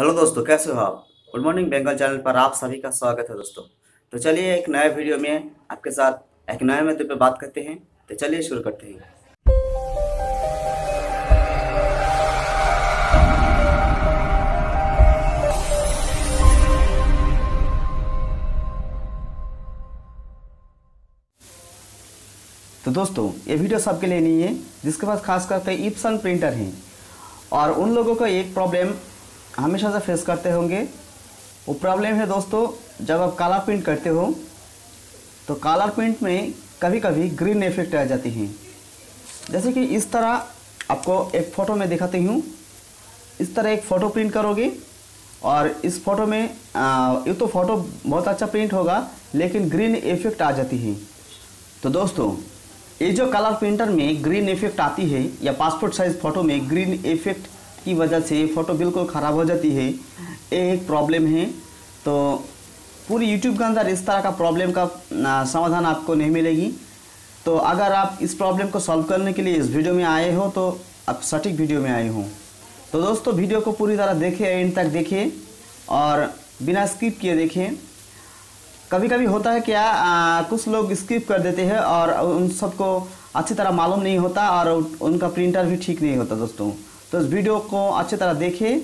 hello दोस्तों कैसे हो आप गुड मॉर्निंग बंगाल चैनल पर आप सभी का स्वागत है दोस्तों तो चलिए एक नए वीडियो में आपके साथ एक नए मुद्दे पर बात करते हैं तो चलिए शुरू करते हैं तो दोस्तों ये वीडियो सबके लिए नहीं है जिसके पास खास करके इप्सन प्रिंटर हैं और उन लोगों का एक प्रॉब्लम हमेशा से फेस करते होंगे वो प्रॉब्लम है दोस्तों जब आप काला प्रिंट करते हो तो कालर प्रिंट में कभी कभी ग्रीन इफेक्ट आ जाती हैं जैसे कि इस तरह आपको एक फ़ोटो में दिखाती हूँ इस तरह एक फ़ोटो प्रिंट करोगे और इस फोटो में ये तो फोटो बहुत अच्छा प्रिंट होगा लेकिन ग्रीन इफेक्ट आ जाती है तो दोस्तों ये जो कलर प्रिंटर में ग्रीन इफेक्ट आती है या पासपोर्ट साइज़ फ़ोटो में ग्रीन इफेक्ट की वजह से फ़ोटो बिल्कुल ख़राब हो जाती है ये एक प्रॉब्लम है तो पूरी यूट्यूब के अंदर इस तरह का प्रॉब्लम का समाधान आपको नहीं मिलेगी तो अगर आप इस प्रॉब्लम को सॉल्व करने के लिए इस वीडियो में आए हो तो आप सटीक वीडियो में आए हो तो दोस्तों वीडियो को पूरी तरह देखें एंड तक देखें और बिना स्किप किए देखें कभी कभी होता है क्या आ, कुछ लोग स्किप कर देते हैं और उन सबको अच्छी तरह मालूम नहीं होता और उनका प्रिंटर भी ठीक नहीं होता दोस्तों तो इस वीडियो को अच्छी तरह देखें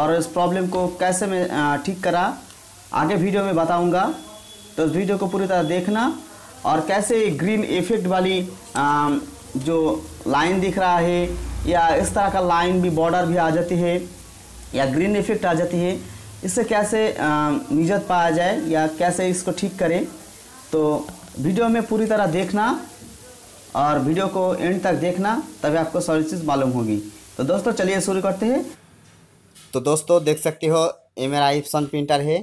और इस प्रॉब्लम को कैसे मैं ठीक करा आगे वीडियो में बताऊंगा तो इस वीडियो को पूरी तरह देखना और कैसे ग्रीन इफेक्ट वाली आ, जो लाइन दिख रहा है या इस तरह का लाइन भी बॉर्डर भी आ जाती है या ग्रीन इफेक्ट आ जाती है इससे कैसे निजत पाया जाए या कैसे इसको ठीक करें तो वीडियो में पूरी तरह देखना और वीडियो को एंड तक देखना तभी आपको सारी चीज़ मालूम होगी तो दोस्तों चलिए शुरू करते हैं तो दोस्तों देख सकते हो ये मेरा इप्सन प्रिंटर है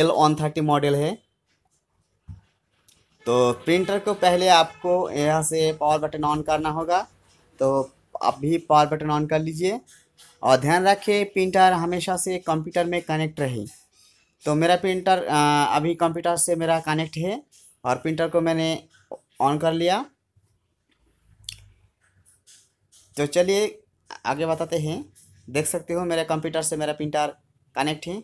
एल वन थर्टी मॉडल है तो प्रिंटर को पहले आपको यहाँ से पावर बटन ऑन करना होगा तो आप भी पावर बटन ऑन कर लीजिए और ध्यान रखिए प्रिंटर हमेशा से कंप्यूटर में कनेक्ट रहे तो मेरा प्रिंटर अभी कंप्यूटर से मेरा कनेक्ट है और प्रिंटर को मैंने ऑन कर लिया तो चलिए आगे बताते हैं देख सकते हो मेरे कंप्यूटर से मेरा प्रिंटर कनेक्ट है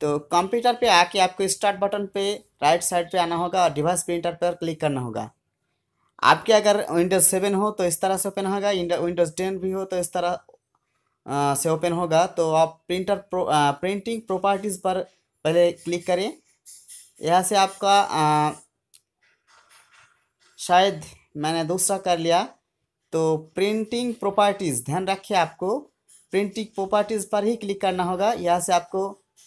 तो कंप्यूटर पे आके आपको स्टार्ट बटन पे राइट साइड पे आना होगा और डिवाइस प्रिंटर पर क्लिक करना होगा आपके अगर विंडोज़ सेवन हो तो इस तरह से ओपन होगा विंडोज़ टेन भी हो तो इस तरह से ओपन होगा तो आप printer pro, uh, printing properties पर पहले क्लिक करें यहाँ से आपका आ, शायद मैंने दूसरा कर लिया तो प्रिंटिंग प्रॉपर्टीज़ ध्यान रखिए आपको प्रिंटिंग प्रॉपर्टीज़ पर ही क्लिक करना होगा यहाँ से आपको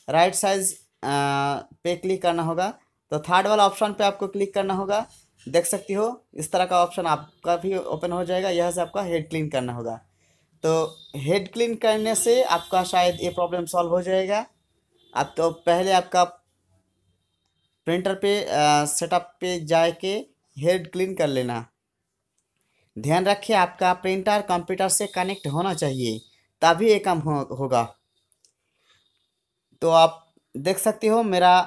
राइट साइज पे क्लिक करना होगा तो थर्ड वाला ऑप्शन पे आपको क्लिक करना होगा देख सकती हो इस तरह का ऑप्शन आपका भी ओपन हो जाएगा यहाँ से आपका हेड क्लीन करना होगा तो हेड क्लीन करने से आपका शायद ये प्रॉब्लम सॉल्व हो जाएगा आप तो पहले आपका प्रिंटर पे सेटअप पे जाके हेड क्लीन कर लेना ध्यान रखिए आपका प्रिंटर कंप्यूटर से कनेक्ट होना चाहिए तभी ये काम हो, होगा तो आप देख सकते हो मेरा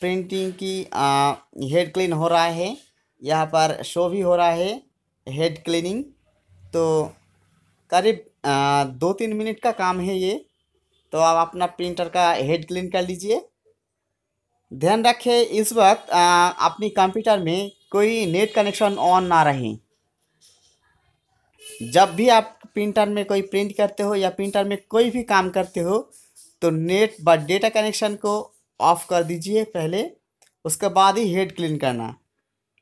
प्रिंटिंग की आ, हेड क्लीन हो रहा है यहाँ पर शो भी हो रहा है हेड क्लीनिंग तो करीब दो तीन मिनट का काम है ये तो आप अपना प्रिंटर का हेड क्लीन कर लीजिए ध्यान रखें इस वक्त अपनी कंप्यूटर में कोई नेट कनेक्शन ऑन ना रहें जब भी आप प्रिंटर में कोई प्रिंट करते हो या प्रिंटर में कोई भी काम करते हो तो नेट व डेटा कनेक्शन को ऑफ कर दीजिए पहले उसके बाद ही हेड क्लीन करना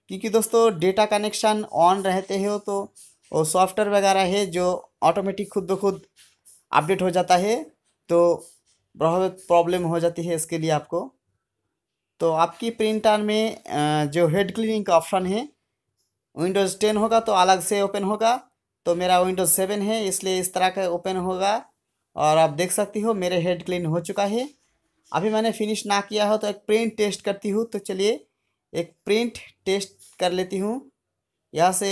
क्योंकि दोस्तों डेटा कनेक्शन ऑन रहते हो तो वो सॉफ्टवेयर वगैरह है जो ऑटोमेटिक खुद ब खुद अपडेट हो जाता है तो बहुत प्रॉब्लम हो जाती है इसके लिए आपको तो आपकी प्रिंटर में जो हेड क्लीनिंग का ऑप्शन है विंडोज़ टेन होगा तो अलग से ओपन होगा तो मेरा विंडोज सेवन है इसलिए इस तरह का ओपन होगा और आप देख सकती हो मेरे हेड क्लीन हो चुका है अभी मैंने फिनिश ना किया हो तो एक प्रिंट टेस्ट करती हूँ तो चलिए एक प्रिंट टेस्ट कर लेती हूँ यहाँ से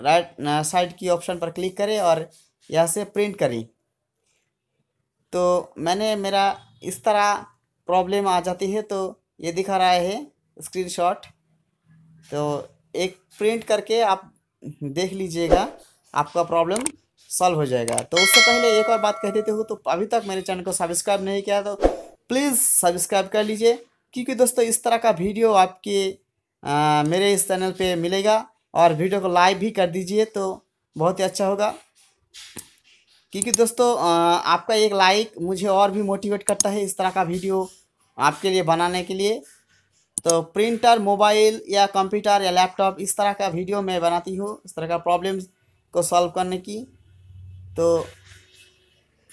राइट साइड की ऑप्शन पर क्लिक करें और यहाँ से प्रिंट करें तो मैंने मेरा इस तरह प्रॉब्लम आ जाती है तो ये दिखा रहा है स्क्रीनशॉट तो एक प्रिंट करके आप देख लीजिएगा आपका प्रॉब्लम सॉल्व हो जाएगा तो उससे पहले एक और बात कह देते हो तो अभी तक मेरे चैनल को सब्सक्राइब नहीं किया तो प्लीज़ सब्सक्राइब कर लीजिए क्योंकि दोस्तों इस तरह का वीडियो आपके आ, मेरे इस चैनल पे मिलेगा और वीडियो को लाइव भी कर दीजिए तो बहुत ही अच्छा होगा क्योंकि दोस्तों आपका एक लाइक मुझे और भी मोटिवेट करता है इस तरह का वीडियो आपके लिए बनाने के लिए तो प्रिंटर मोबाइल या कंप्यूटर या लैपटॉप इस तरह का वीडियो मैं बनाती हूँ इस तरह का प्रॉब्लम्स को सॉल्व करने की तो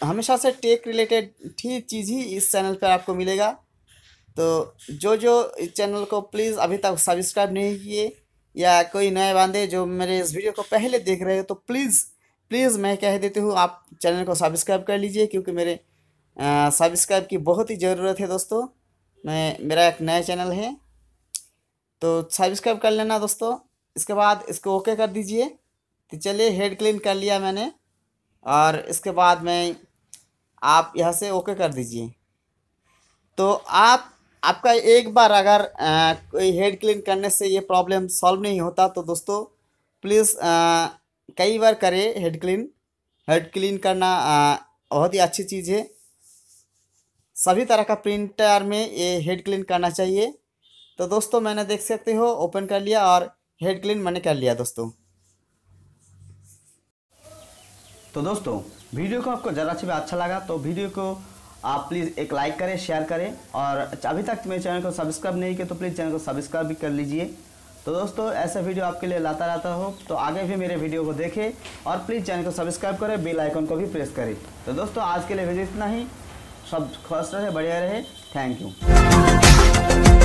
हमेशा से टेक रिलेटेड ठीक चीज़ ही इस चैनल पर आपको मिलेगा तो जो जो इस चैनल को प्लीज़ अभी तक सब्सक्राइब नहीं किए या कोई नए बांधे जो मेरे इस वीडियो को पहले देख रहे हो तो प्लीज़ प्लीज़ मैं कह देती हूँ आप चैनल को सब्सक्राइब कर लीजिए क्योंकि मेरे सब्सक्राइब की बहुत ही ज़रूरत है दोस्तों मैं मेरा एक नया चैनल है तो सब्सक्राइब कर लेना दोस्तों इसके बाद इसको ओके कर दीजिए तो चलिए हेड क्लीन कर लिया मैंने और इसके बाद में आप यहाँ से ओके कर दीजिए तो आप आपका एक बार अगर आ, कोई हेड क्लीन करने से ये प्रॉब्लम सॉल्व नहीं होता तो दोस्तों प्लीज़ कई बार करें हेड क्लीन हेड क्लीन करना बहुत ही अच्छी चीज़ है सभी तरह का प्रिंटर में ये हेड क्लीन करना चाहिए तो दोस्तों मैंने देख सकते हो ओपन कर लिया और हेड क्लीन मैंने कर लिया दोस्तों तो दोस्तों वीडियो को आपको ज़रा भी अच्छा लगा तो वीडियो को आप प्लीज़ एक लाइक करें शेयर करें और अभी तक मेरे चैनल को सब्सक्राइब नहीं किया तो प्लीज़ चैनल को सब्सक्राइब भी कर लीजिए तो दोस्तों ऐसा वीडियो आपके लिए लाता रहता हो तो आगे भी मेरे वीडियो को देखें और प्लीज़ चैनल को सब्सक्राइब करें बेल आइकन को भी प्रेस करें तो दोस्तों आज के लिए वीडियो इतना ही सब स्वस्थ रहे बढ़िया रहे थैंक यू